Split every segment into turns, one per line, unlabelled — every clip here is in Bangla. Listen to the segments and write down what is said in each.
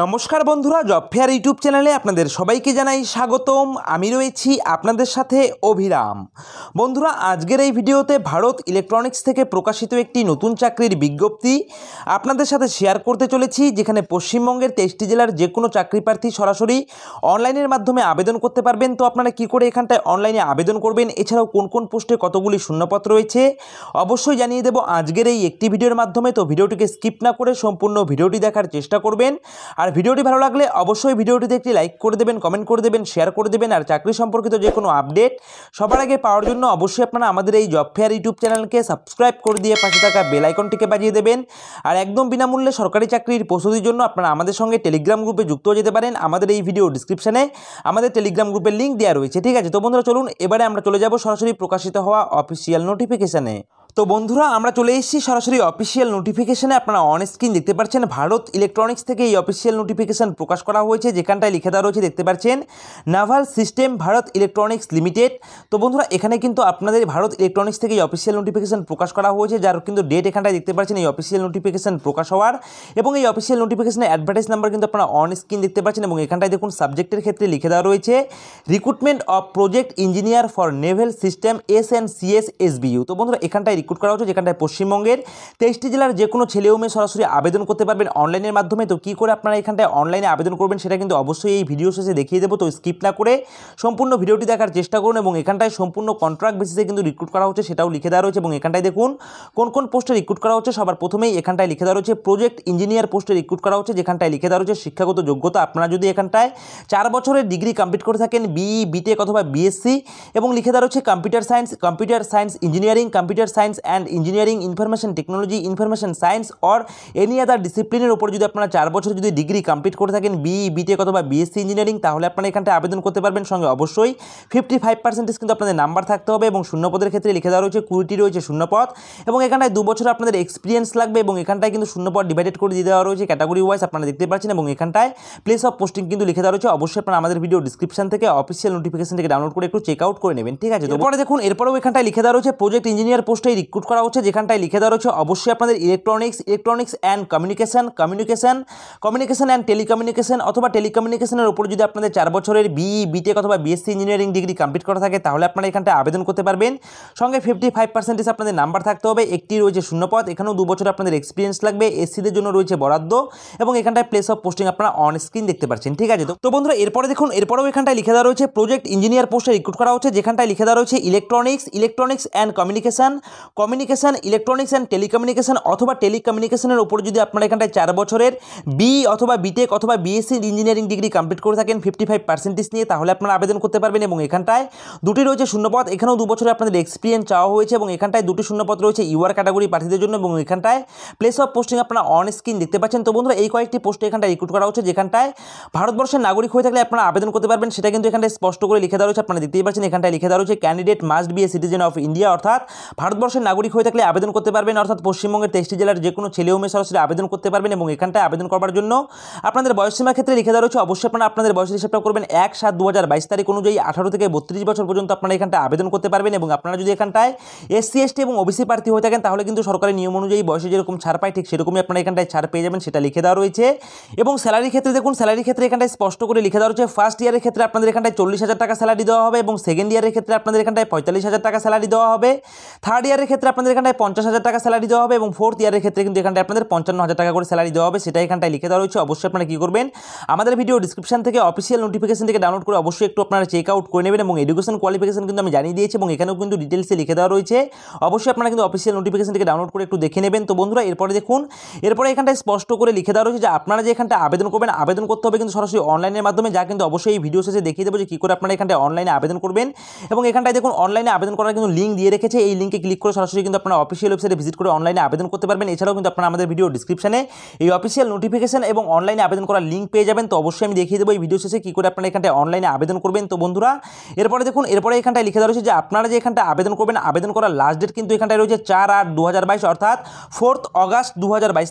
নমস্কার বন্ধুরা জব ফেয়ার ইউটিউব চ্যানেলে আপনাদের সবাইকে জানাই স্বাগতম আমি রয়েছি আপনাদের সাথে অভিরাম বন্ধুরা আজকের এই ভিডিওতে ভারত ইলেকট্রনিক্স থেকে প্রকাশিত একটি নতুন চাকরির বিজ্ঞপ্তি আপনাদের সাথে শেয়ার করতে চলেছি যেখানে পশ্চিমবঙ্গের তেইশটি জেলার যে কোনো চাকরি প্রার্থী সরাসরি অনলাইনের মাধ্যমে আবেদন করতে পারবেন তো আপনারা কি করে এখানটায় অনলাইনে আবেদন করবেন এছাড়াও কোন কোন পোস্টে কতগুলি শূন্যপত্র রয়েছে অবশ্যই জানিয়ে দেব আজকের এই একটি ভিডিওর মাধ্যমে তো ভিডিওটিকে স্কিপ না করে সম্পূর্ণ ভিডিওটি দেখার চেষ্টা করবেন আর ভিডিওটি ভালো লাগলে অবশ্যই ভিডিওটিতে একটি লাইক করে দেবেন কমেন্ট করে দেবেন শেয়ার করে দেবেন আর চাকরি সম্পর্কিত যে কোনো আপডেট সবার আগে পাওয়ার জন্য অবশ্যই আপনারা আমাদের এই জব ফেয়ার ইউটিউব চ্যানেলকে সাবস্ক্রাইব করে দিয়ে পাশে থাকা বেলাইকনটিকে বাজিয়ে দেবেন আর একদম বিনামূল্যে সরকারি চাকরির প্রস্তুতির জন্য আপনারা আমাদের সঙ্গে টেলিগ্রাম গ্রুপে যুক্ত হয়ে যেতে পারেন আমাদের এই ভিডিও ডিসক্রিপশানে আমাদের টেলিগ্রাম গ্রুপের লিঙ্ক দেওয়া রয়েছে ঠিক আছে তো বন্ধুরা চলুন এবারে আমরা চলে যাব সরাসরি প্রকাশিত হওয়া অফিসিয়াল নোটিফিকেশানে তো বন্ধুরা আমরা চলে এসেছি সরাসরি অফিসিয়াল নোটিফিকেশানে আপনারা অন স্ক্রিন দেখতে পাচ্ছেন ভারত ইলেকট্রনিক্স থেকে এই অফিসিয়াল নোটিফিকেশান প্রকাশ করা হয়েছে যেখানটায় লিখে দেওয়া রয়েছে দেখতে পাচ্ছেন naval system Bharat electronics limited তো বন্ধুরা এখানে কিন্তু আপনাদের ভারত ইলেকট্রনিক্স থেকে এই অফিসিয়াল নোটিফিকেশান প্রকাশ করা হয়েছে যার কিন্তু ডেট এখানটায় দেখতে পাচ্ছেন এই অফিসিয়াল নোটিফিকেশান প্রকাশ হওয়ার এবং এই অফিসিয়াল নোটিফিকেশানের অ্যাডভার্টাইজ নাম্বার কিন্তু আপনারা অন স্ক্রিন দেখতে পাচ্ছেন এবং এখানটায় দেখুন সাবজেক্টের ক্ষেত্রে লিখে দেওয়া রয়েছে recruitment of project engineer for naval system S N S SBU তো বন্ধুরা এখানটায় রিক্রুট করা হচ্ছে যেখানটায় পশ্চিমবঙ্গের তেইশটি জেলার যে কোনো ছেলে ও মেয়ে সরাসরি আবেদন করতে পারবেন অনলাইনের মাধ্যমে তো কী করে আপনারা এখানটায় অনলাইনে আবেদন করবেন সেটা কিন্তু অবশ্যই এই ভিডিও শেষে দেখিয়ে দেবো তো স্কিপ না করে সম্পূর্ণ ভিডিওটি দেখার চেষ্টা করুন এবং এখানটায় সম্পূর্ণ কন্ট্রাক্ট বেসিসে কিন্তু রিক্রুট করা হচ্ছে সেটাও লিখে দেওয়া রয়েছে এবং এখানটায় দেখুন কোন কোন পোস্টে রিক্রুট করা হচ্ছে সবার প্রথমেই এখানটায় লিখে দেওয়া রয়েছে প্রজেক্ট ইঞ্জিনিয়ার পোস্টে রিক্রুট করা হচ্ছে যেখানটায় লিখে দেওয়া রয়েছে শিক্ষাগত যোগ্যতা আপনারা যদি এখানটায় চার বছরের ডিগ্রি কমপ্লিট করে থাকেন বিই বিটেক e অথবা বিএসসি এবং লিখে দেওয়া রয়েছে computer science computer science engineering computer science science and engineering information technology information science or any other ডিসিপ্লিনের উপর যদি আপনারা চার বছর যদি ডিগ্রি কমপ্লিট করে থাকেন বিই বিটেক e, e অথবা বিএসসি ইঞ্জিনিয়ারিং তাহলে আপনারা এখানটা আবেদন করতে পারবেন সঙ্গে অবশ্যই ফিফটি ফাইভ পার্সেন্টেজ কিন্তু আপনাদের নাম্বার থাকতে হবে এবং শূন্যপদের ক্ষেত্রে লিখে দেওয়া রয়েছে কুড়িটি রয়েছে শূন্যপদ এবং এখানটায় দু বছর আপনাদের এক্সপিরিয়েন্স লাগবে এবং এখানটায় কিন্তু শূন্যপদ ডিভাইডেড করে দিয়ে দেওয়া রয়েছে ক্যাটাগরি ওয়াইজ আপনারা দেখতে পাচ্ছেন এবং এখানটায় প্লেস অফ পোস্টিং কিন্তু লিখে দেওয়া রয়েছে অবশ্যই আপনারা আমাদের ভিডিও ডিসক্রিপশন থেকে অফিসিয়াল নোটিফিকেশন থেকে ডাউনলোড করে একটু চেক আউট করে নেবেন ঠিক আছে তো দেখুন এরপরেও এখানটায় লিখে দেওয়া রয়েছে প্রজেক্ট ইঞ্জিনিয়ার পোস্টে রিক্রুট করা হচ্ছে যেখানটায় লিখে দেওয়া রয়েছে অবশ্যই আপনাদের electronics electronics and communication communication communication and telecommunication অথবা টেলিকমিউনিকেশনের উপর যদি আপনাদের চার বছরের বিই বিটেক e, অথবা বিএসসি ইঞ্জিনিয়ারিং ডিগ্রি কমপ্লিট করা থাকে তাহলে আপনারা এখানটায় আবেদন করতে পারবেন সঙ্গে ফিফটি ফাইভ পার্সেন্টেজ আপনাদের নাম্বার থাকতে হবে একটি রয়েছে শূন্যপথ এখানেও দু বছর আপনাদের এক্সপিরিয়েন্স লাগবে এসসিদের জন্য রয়েছে বরাদ্দ এবং এখানটায় প্লেস অফ পোস্টিং আপনারা অন স্ক্রিন দেখতে পাচ্ছেন ঠিক আছে তো বন্ধুরা এরপরে দেখুন এরপরেও এখানটায় লিখে দেওয়া রয়েছে প্রজেক্ট ইঞ্জিনিয়ার পোস্টে রিক্রুট করা হচ্ছে যেখানটায় লিখে দেওয়া রয়েছে electronics electronics and communication communication electronics and telecommunication অথবা টেলিকমিউনিকেশানের উপর যদি আপনারা এখানটায় চার বছরের বি অথবা বিটেক অথবা বিএসসি ইঞ্জিনিয়ারিং ডিগ্রি কমপ্লিট করে থাকেন ফিফটি ফাইভ পার্সেন্টেজ নিয়ে তাহলে আপনারা আবেদন করতে পারবেন এবং এখানটায় দুটি রয়েছে শূন্যপথ এখানেও দু বছরে আপনাদের এক্সপিরিয়েন্স চাওয়া হয়েছে এবং এখানটায় দুটি শূন্যপথ রয়েছে ইউআর ক্যাটাগরি পার্থীদের জন্য এবং এখানটায় প্লেস অফ পোস্টিং আপনারা অন স্ক্রিন দেখতে পাচ্ছেন তো বন্ধুরা এই কয়েকটি পোস্টে এখানটায় রিক্রুট করা হচ্ছে যেখানটায় ভারতবর্ষের নাগরিক হয়ে থাকলে আপনারা আবেদন করতে পারবেন সেটা কিন্তু এখানটায় স্পষ্ট করে লিখে দেওয়া রয়েছে আপনারা দেখতেই পাচ্ছেন এখানটায় লিখে দেওয়া রয়েছে candidate must be a citizen of India অর্থাৎ ভারতবর্ষ ভারতবর্ষের নাগরিক হয়ে থাকলে আবেদন করতে পারবেন অর্থাৎ পশ্চিমবঙ্গের তেইশটি জেলার যে কোনো ছেলে মেয়ে সরাসরি আবেদন করতে পারবেন এবং এখানটায় আবেদন করার জন্য আপনাদের বয়সসীমার ক্ষেত্রে লিখে দেওয়া রয়েছে অবশ্যই আপনারা আপনাদের বয়সের হিসাবটা করবেন এক সাত দু তারিখ অনুযায়ী আঠারো থেকে বত্রিশ বছর পর্যন্ত আপনারা এখানটা আবেদন করতে পারবেন এবং আপনারা যদি এখানটায় এসসি এসটি এবং ওবিসি প্রার্থী হয়ে থাকেন তাহলে কিন্তু সরকারি নিয়ম অনুযায়ী বয়সে যেরকম ছাড় পায় ঠিক সেরকমই আপনারা এখানটায় ছাড় পেয়ে যাবেন সেটা লিখে দেওয়া রয়েছে এবং স্যালারির ক্ষেত্রে দেখুন স্যালারির ক্ষেত্রে এখানটায় স্পষ্ট করে লিখে দেওয়া রয়েছে ফার্স্ট ইয়ারের ক্ষেত্রে আপনাদের এখানটায় চল্লিশ হাজার টাকা স্যালারি দেওয়া হবে এবং সেকেন্ড ইয়ারের ক্ষেত্রে আপনাদের এখানটায় পঁয়তাল্লিশ হাজার টাকা স্যালারি দেওয়া হবে থার্ড ইয়ারের ইয়ারের ক্ষেত্রে আপনাদের এখানটায় পঞ্চাশ হাজার টাকা স্যালারি দেওয়া হবে এবং ফোর্থ ইয়ারের ক্ষেত্রে কিন্তু এখানটায় আপনাদের পঞ্চান্ন হাজার টাকা করে স্যালারি দেওয়া হবে সেটা এখানটায় লিখে দেওয়া রয়েছে অবশ্যই আপনারা কী করবেন আমাদের ভিডিও ডিসক্রিপশন থেকে অফিসিয়াল নোটিফিকেশন থেকে ডাউনলোড করে অবশ্যই একটু আপনারা চেক আউট করে নেবেন এবং এডুকেশন কোয়ালিফিকেশন কিন্তু আমি জানিয়ে দিয়েছি এবং এখানেও কিন্তু ডিটেলসে লিখে দেওয়া রয়েছে অবশ্যই আপনারা কিন্তু অফিসিয়াল নোটিফিকেশন থেকে ডাউনলোড করে একটু দেখে নেবেন তো বন্ধুরা এরপরে দেখুন এরপরে এখানটায় স্পষ্ট করে লিখে দেওয়া রয়েছে যে আপনারা যে এখানটা আবেদন করবেন আবেদন করতে হবে কিন্তু সরাসরি অনলাইনের মাধ্যমে যা কিন্তু অবশ্যই এই ভিডিও শেষে দেখিয়ে দেবো যে কী করে আপনারা এখানটায় অনলাইনে আবেদন করবেন এবং এখানটায় দেখুন অনলাইনে আবেদন করার কিন্তু লিঙ্ক দিয়ে রেখেছে এই লিঙ্কে ক্লিক করে সরাসরি কিন্তু আপনারা অফিসিয়াল ওয়েবসাইটে ভিজিট করে অনলাইনে আবেদন করতে পারবেন এছাড়াও কিন্তু আপনারা আমাদের ভিডিও ডিসক্রিপশনে এই অফিসিয়াল নোটিফিকেশন এবং অনলাইনে আবেদন করার লিঙ্ক পেয়ে যাবেন তো অবশ্যই আমি দেখিয়ে দেবো এই ভিডিও শেষে কী করে আপনারা এখানটায় অনলাইনে আবেদন করবেন তো বন্ধুরা এরপরে দেখুন এরপরে এখানটায় লিখে দেওয়া রয়েছে যে আপনারা যে এখানটা আবেদন করবেন আবেদন করার লাস্ট ডেট কিন্তু এখানটায় রয়েছে চার আট দু অর্থাৎ ফোর্থ অগাস্ট দু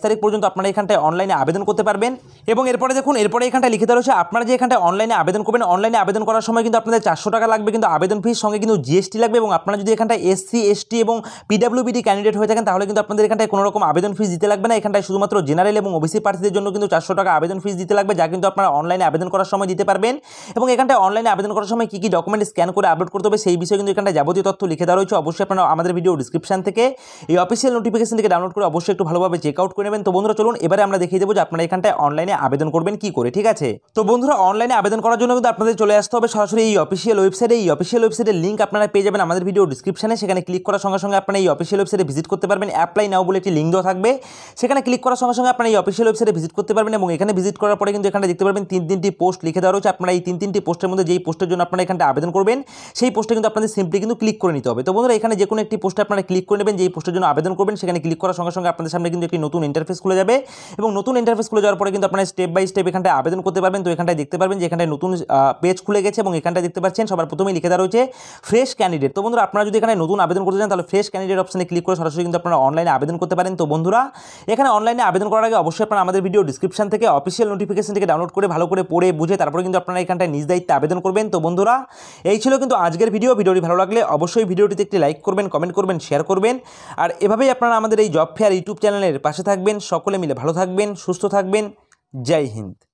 তারিখ পর্যন্ত আপনারা এখানটায় অনলাইনে আবেদন করতে পারবেন এবং এরপরে দেখুন এরপরে এখানটায় লিখে দেওয়া রয়েছে আপনারা যে এখানটায় অনলাইনে আবেদন করবেন অনলাইনে আবেদন করার সময় কিন্তু আপনাদের চারশো টাকা লাগবে কিন্তু আবেদন ফিস সঙ্গে কিন্তু জিএসটি লাগবে এবং আপনারা যদি এখানটায় এসসি এসটি এবং পিডাব্লিউবিডি ক্যান্ডিডেট হয়ে থাকেন তাহলে কিন্তু আপনাদের এখানটায় কোনো রকম আবেদন ফিস দিতে লাগবে না এখানটায় শুধুমাত্র জেনারেল এবং ওবিসি প্রার্থীদের জন্য কিন্তু চারশো টাকা আবেদন ফিস দিতে লাগবে যা কিন্তু আপনারা অনলাইনে আবেদন করার সময় দিতে পারবেন এবং এখানটায় অনলাইনে আবেদন করার সময় কী কী ডকুমেন্ট স্ক্যান করে আপলোড করতে হবে সেই বিষয়ে কিন্তু এখানটায় যাবতীয় তথ্য লিখে দেওয়া রয়েছে অবশ্যই আপনারা আমাদের ভিডিও ডিসক্রিপশন থেকে এই অফিসিয়াল নোটিফিকেশন থেকে ডাউনলোড করে অবশ্যই একটু ভালোভাবে চেক আউট করে নেবেন তো বন্ধুরা চলুন এবারে আমরা দেখিয়ে দেবো যে আপনারা এখানটায় অনলাইনে আবেদন করবেন কি করে ঠিক আছে তো বন্ধুরা অনলাইনে আবেদন করার জন্য কিন্তু আপনাদের চলে আসতে হবে সরাসরি এই অফিসিয়াল ওয়েবসাইটে এই অফিসিয়াল ওয়েবসাইটের লিঙ্ক আপনারা পেয়ে যাবেন আমাদের ভিডিও ডিসক্রিপশনে সেখানে ক্লিক করার সঙ্গে সঙ্গে আপনারা এই অফিসিয়াল ওয়েবসাইটে ভিজিট করতে পারবেন অ্যাপ্লাই নাও বলে একটি লিঙ্ক দেওয়া থাকবে সেখানে ক্লিক করার সঙ্গে সঙ্গে আপনারা এই অফিসিয়াল ওয়েবসাইটে ভিজিট করতে পারবেন এবং এখানে ভিজিট করার পরে কিন্তু এখানে দেখতে পারবেন তিন তিনটি পোস্ট লিখে দেওয়া রয়েছে আপনারা এই তিন তিনটি পোস্টের মধ্যে যেই পোস্টের জন্য আপনারা এখানটা আবেদন করবেন সেই পোস্টে কিন্তু আপনাদের সিম্পলি কিন্তু ক্লিক করে নিতে হবে তো বন্ধুরা এখানে যে কোনো একটি পোস্টে আপনারা ক্লিক করে নেবেন যেই পোস্টের জন্য আবেদন করবেন সেখানে ক্লিক করার সঙ্গে সঙ্গে আপনাদের সামনে কিন্তু একটি নতুন ইন্টারফেস খুলে যাবে এবং নতুন ইন্টারফেস খুলে যাওয়ার পরে কিন্তু আপনারা স্টেপ বাই স্টেপ এখানটা আবেদন করতে পারবেন তো এখানটায় দেখতে পারবেন যে এখানটায় নতুন পেজ খুলে গেছে এবং এখানটা দেখতে পাচ্ছেন সবার প্রথমেই লিখে দেওয়া রয়েছে ফ্রেশ ক্যান্ডিডেট তো বন্ধুরা আপনারা যদি এখানে নতুন আবেদন করতে চান তাহলে ফ্রেশ ক্যান্ডিডেট অপশানে ক্লিক করে সরাসরি কিন্তু আপনারা অনলাইনে আবেদন করতে পারেন তো বন্ধুরা এখানে অনলাইনে আবেদন করার আগে অবশ্যই আপনারা আমাদের ভিডিও ডিসক্রিপশন থেকে অফিসিয়াল নোটিফিকেশন থেকে ডাউনলোড করে ভালো করে পড়ে বুঝে তারপরে কিন্তু আপনারা এখানটায় নিজ দায়িত্বে আবেদন করবেন তো বন্ধুরা এই ছিল কিন্তু আজকের ভিডিও ভিডিওটি ভালো লাগলে অবশ্যই ভিডিওটিতে একটি লাইক করবেন কমেন্ট করবেন শেয়ার করবেন আর এভাবেই আপনারা আমাদের এই জব ফেয়ার ইউটিউব চ্যানেলের পাশে থাকবেন সকলে মিলে ভালো থাকবেন সুস্থ থাকবেন জয় হিন্দ